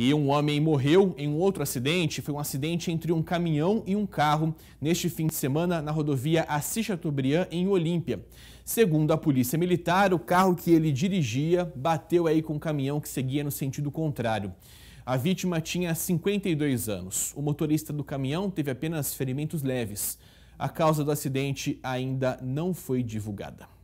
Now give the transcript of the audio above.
E um homem morreu em um outro acidente. Foi um acidente entre um caminhão e um carro neste fim de semana na rodovia Assis Chateaubriand, em Olímpia. Segundo a polícia militar, o carro que ele dirigia bateu aí com um caminhão que seguia no sentido contrário. A vítima tinha 52 anos. O motorista do caminhão teve apenas ferimentos leves. A causa do acidente ainda não foi divulgada.